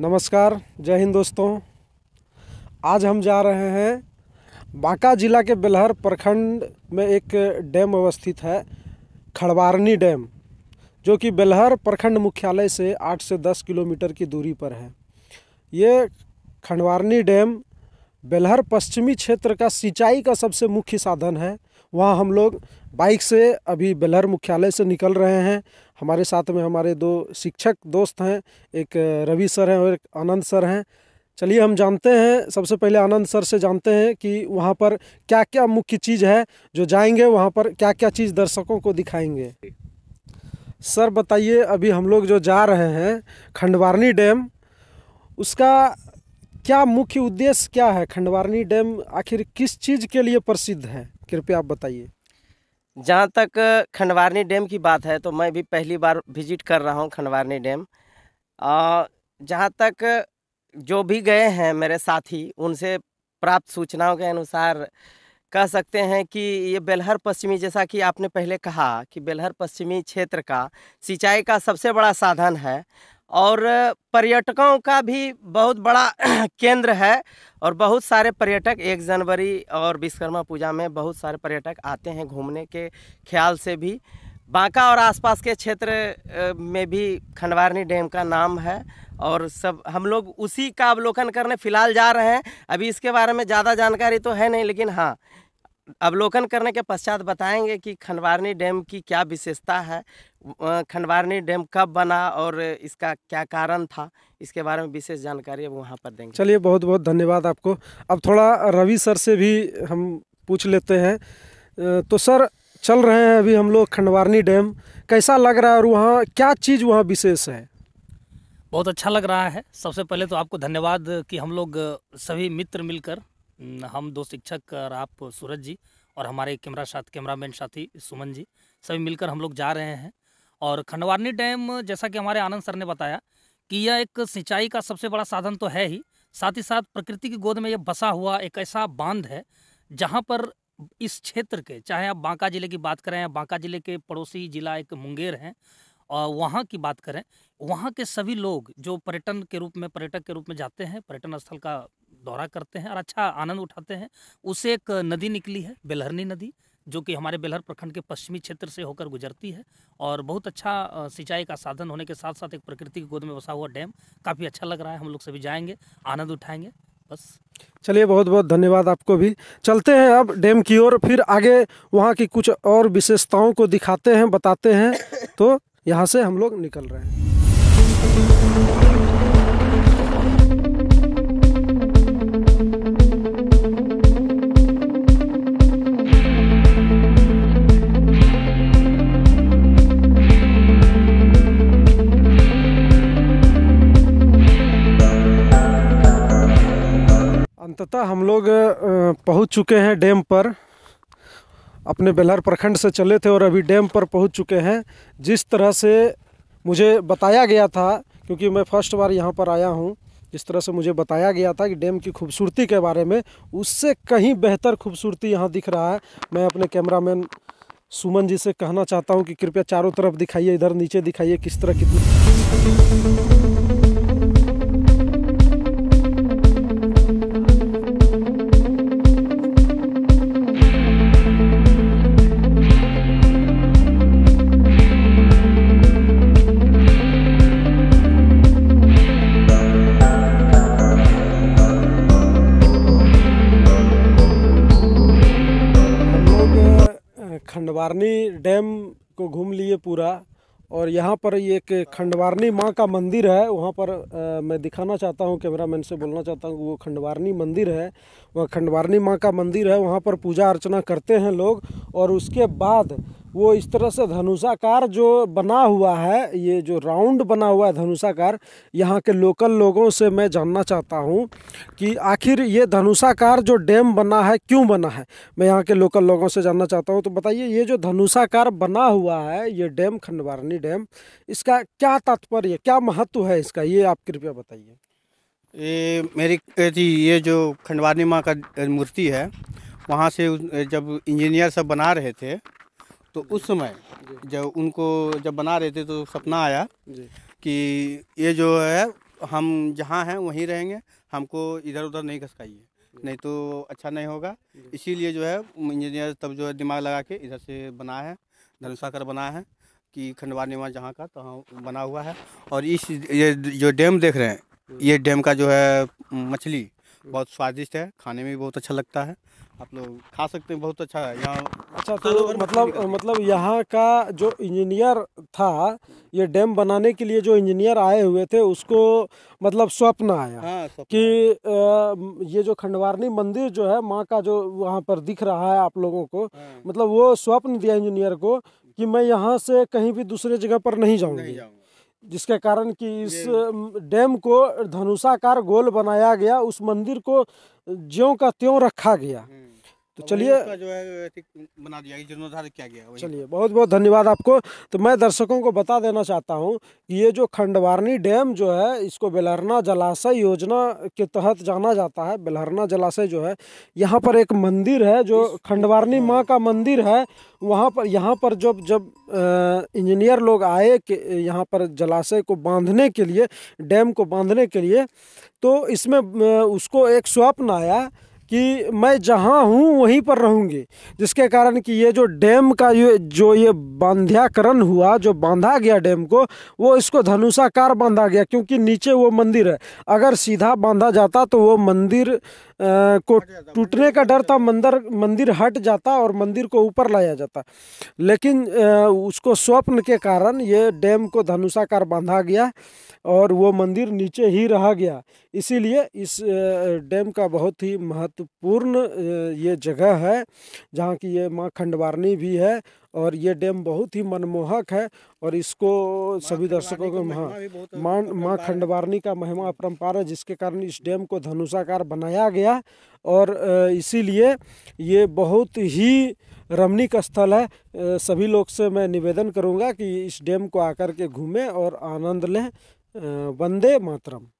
नमस्कार जय हिंद दोस्तों आज हम जा रहे हैं बांका जिला के बेलहर प्रखंड में एक डैम अवस्थित है खड़वारनी डैम जो कि बेलहर प्रखंड मुख्यालय से 8 से 10 किलोमीटर की दूरी पर है ये खंडवारनी डैम बेलहर पश्चिमी क्षेत्र का सिंचाई का सबसे मुख्य साधन है वहाँ हम लोग बाइक से अभी बेलहर मुख्यालय से निकल रहे हैं हमारे साथ में हमारे दो शिक्षक दोस्त हैं एक रवि सर हैं और एक आनंद सर हैं चलिए हम जानते हैं सबसे पहले आनंद सर से जानते हैं कि वहाँ पर क्या क्या मुख्य चीज़ है जो जाएंगे वहाँ पर क्या क्या चीज़ दर्शकों को दिखाएंगे सर बताइए अभी हम लोग जो जा रहे हैं खंडवारनी डैम उसका क्या मुख्य उद्देश्य क्या है खंडवारनी डैम आखिर किस चीज़ के लिए प्रसिद्ध है कृपया आप बताइए जहाँ तक खंडवारनी डैम की बात है तो मैं भी पहली बार विजिट कर रहा हूँ खंडवारनी डैम जहाँ तक जो भी गए हैं मेरे साथी उनसे प्राप्त सूचनाओं के अनुसार कह सकते हैं कि ये बेलहर पश्चिमी जैसा कि आपने पहले कहा कि बेलहर पश्चिमी क्षेत्र का सिंचाई का सबसे बड़ा साधन है और पर्यटकों का भी बहुत बड़ा केंद्र है और बहुत सारे पर्यटक एक जनवरी और विश्वकर्मा पूजा में बहुत सारे पर्यटक आते हैं घूमने के ख्याल से भी बांका और आसपास के क्षेत्र में भी खंडवारनी डैम का नाम है और सब हम लोग उसी का अवलोकन करने फ़िलहाल जा रहे हैं अभी इसके बारे में ज़्यादा जानकारी तो है नहीं लेकिन हाँ अवलोकन करने के पश्चात बताएंगे कि खनवारनी डैम की क्या विशेषता है खनवारनी डैम कब बना और इसका क्या कारण था इसके बारे में विशेष जानकारी अब वहाँ पर देंगे चलिए बहुत बहुत धन्यवाद आपको अब थोड़ा रवि सर से भी हम पूछ लेते हैं तो सर चल रहे हैं अभी हम लोग खंडवारनी डैम कैसा लग रहा है और वहाँ क्या चीज़ वहाँ विशेष है बहुत अच्छा लग रहा है सबसे पहले तो आपको धन्यवाद कि हम लोग सभी मित्र मिलकर हम दो शिक्षक और आप सूरज जी और हमारे कैमरा साथ कैमरामैन साथी सुमन जी सभी मिलकर हम लोग जा रहे हैं और खंडवारनी डैम जैसा कि हमारे आनंद सर ने बताया कि यह एक सिंचाई का सबसे बड़ा साधन तो है ही साथ ही साथ प्रकृति की गोद में यह बसा हुआ एक ऐसा बांध है जहाँ पर इस क्षेत्र के चाहे आप बांका ज़िले की बात करें या बांका ज़िले के पड़ोसी जिला एक मुंगेर हैं वहाँ की बात करें वहाँ के सभी लोग जो पर्यटन के रूप में पर्यटक के रूप में जाते हैं पर्यटन स्थल का दौरा करते हैं और अच्छा आनंद उठाते हैं उसे एक नदी निकली है बेलहरनी नदी जो कि हमारे बेलहर प्रखंड के पश्चिमी क्षेत्र से होकर गुजरती है और बहुत अच्छा सिंचाई का साधन होने के साथ साथ एक प्रकृति की गोद में बसा हुआ डैम काफ़ी अच्छा लग रहा है हम लोग सभी जाएंगे आनंद उठाएंगे बस चलिए बहुत बहुत धन्यवाद आपको भी चलते हैं अब डैम की ओर फिर आगे वहाँ की कुछ और विशेषताओं को दिखाते हैं बताते हैं तो यहाँ से हम लोग निकल रहे हैं अंततः हम लोग पहुंच चुके हैं डैम पर अपने बेलहर प्रखंड से चले थे और अभी डैम पर पहुंच चुके हैं जिस तरह से मुझे बताया गया था क्योंकि मैं फर्स्ट बार यहाँ पर आया हूँ जिस तरह से मुझे बताया गया था कि डैम की खूबसूरती के बारे में उससे कहीं बेहतर खूबसूरती यहाँ दिख रहा है मैं अपने कैमरामैन सुमन जी से कहना चाहता हूँ कि कृपया चारों तरफ दिखाइए इधर नीचे दिखाइए किस तरह कितनी खंडवारनी डैम को घूम लिए पूरा और यहाँ पर ये एक खंडवारनी माँ का मंदिर है वहाँ पर आ, मैं दिखाना चाहता हूँ कैमरा मैन से बोलना चाहता हूँ वो खंडवारनी मंदिर है वह खंडवारनी माँ का मंदिर है वहाँ पर पूजा अर्चना करते हैं लोग और उसके बाद वो इस तरह से धनुषाकार जो बना हुआ है ये जो राउंड बना हुआ है धनुषाकार यहाँ के लोकल लोगों से मैं जानना चाहता हूँ कि आखिर ये धनुषाकार जो डैम बना है क्यों बना है मैं यहाँ के लोकल लोगों से जानना चाहता हूँ तो बताइए ये जो धनुषाकार बना हुआ है ये डैम खंडवारनी डैम इसका क्या तात्पर्य क्या महत्व है इसका ये आप कृपया बताइए ये मेरी जी ये जो खंडवारनी माँ का मूर्ति है वहाँ से जब इंजीनियर सब बना रहे थे तो उस समय जब उनको जब बना रहे थे तो सपना आया कि ये जो है हम जहाँ हैं वहीं रहेंगे हमको इधर उधर नहीं खसकाइए नहीं तो अच्छा नहीं होगा इसीलिए जो है इंजीनियर तब जो है दिमाग लगा के इधर से बना है धनुषाकर बना है कि खंडवा निवा जहाँ का तो हाँ, बना हुआ है और इस ये जो डैम देख रहे हैं ये डैम का जो है मछली बहुत स्वादिष्ट है खाने में भी बहुत अच्छा लगता है आप लोग खा सकते हैं बहुत अच्छा है यहाँ अच्छा तो मतलब मतलब यहाँ का जो इंजीनियर था ये डैम बनाने के लिए जो इंजीनियर आए हुए थे उसको मतलब स्वप्न आया हाँ, कि ये जो खंडवारनी मंदिर जो है माँ का जो वहाँ पर दिख रहा है आप लोगों को हाँ। मतलब वो स्वप्न दिया इंजीनियर को कि मैं यहाँ से कहीं भी दूसरे जगह पर नहीं जाऊँगी जिसके कारण कि इस डैम को धनुषाकार गोल बनाया गया उस मंदिर को ज्यों का त्यों रखा गया हम्म। तो चलिए जो है बना दिया जीर्णोद्धार किया गया चलिए बहुत बहुत धन्यवाद आपको तो मैं दर्शकों को बता देना चाहता हूँ कि ये जो खंडवारनी डैम जो है इसको बेलहरना जलाशय योजना के तहत जाना जाता है बेलहरना जलाशय जो है यहाँ पर एक मंदिर है जो खंडवारनी हाँ। माँ का मंदिर है वहाँ पर यहाँ पर जब जब इंजीनियर लोग आए कि यहाँ पर जलाशय को बांधने के लिए डैम को बांधने के लिए तो इसमें उसको एक स्वप्न आया कि मैं जहाँ हूँ वहीं पर रहूँगी जिसके कारण कि ये जो डैम का ये जो ये बांध्याकरण हुआ जो बांधा गया डैम को वो इसको धनुषाकार बांधा गया क्योंकि नीचे वो मंदिर है अगर सीधा बांधा जाता तो वो मंदिर को टूटने का डर था मंदिर मंदिर हट जाता और मंदिर को ऊपर लाया जाता लेकिन उसको स्वप्न के कारण ये डैम को धनुषाकार बांधा गया और वो मंदिर नीचे ही रह गया इसीलिए इस डैम का बहुत ही महत्वपूर्ण ये जगह है जहाँ की ये माँ खंडवारनी भी है और ये डैम बहुत ही मनमोहक है और इसको सभी दर्शकों को हाँ, तो माँ माँ माँ खंडवारनी का महिमा अपरम्पार है जिसके कारण इस डैम को धनुषाकार बनाया गया और इसीलिए ये बहुत ही रमणीक स्थल है सभी लोग से मैं निवेदन करूंगा कि इस डैम को आकर के घूमें और आनंद लें वंदे मातरम